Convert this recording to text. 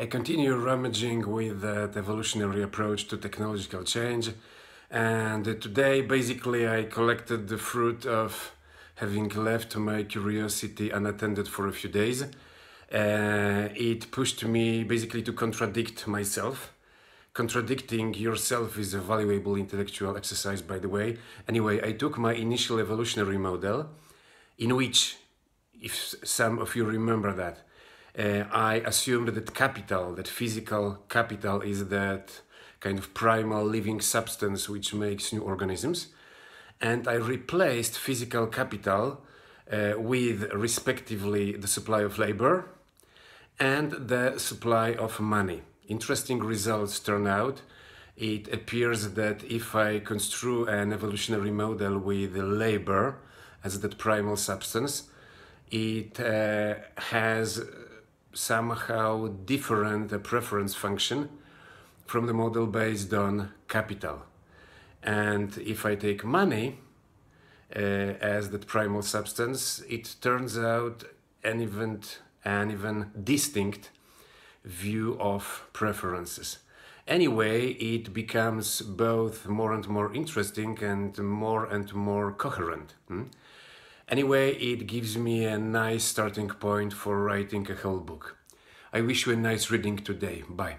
I continue rummaging with that evolutionary approach to technological change. And today, basically, I collected the fruit of having left my curiosity unattended for a few days. Uh, it pushed me basically to contradict myself. Contradicting yourself is a valuable intellectual exercise, by the way. Anyway, I took my initial evolutionary model, in which, if some of you remember that, uh, I assumed that capital, that physical capital, is that kind of primal living substance which makes new organisms. And I replaced physical capital uh, with, respectively, the supply of labor and the supply of money. Interesting results turn out. It appears that if I construe an evolutionary model with labor as that primal substance, it uh, has somehow different preference function from the model based on capital. And if I take money uh, as that primal substance, it turns out an even, an even distinct view of preferences. Anyway, it becomes both more and more interesting and more and more coherent. Hmm? Anyway, it gives me a nice starting point for writing a whole book. I wish you a nice reading today. Bye.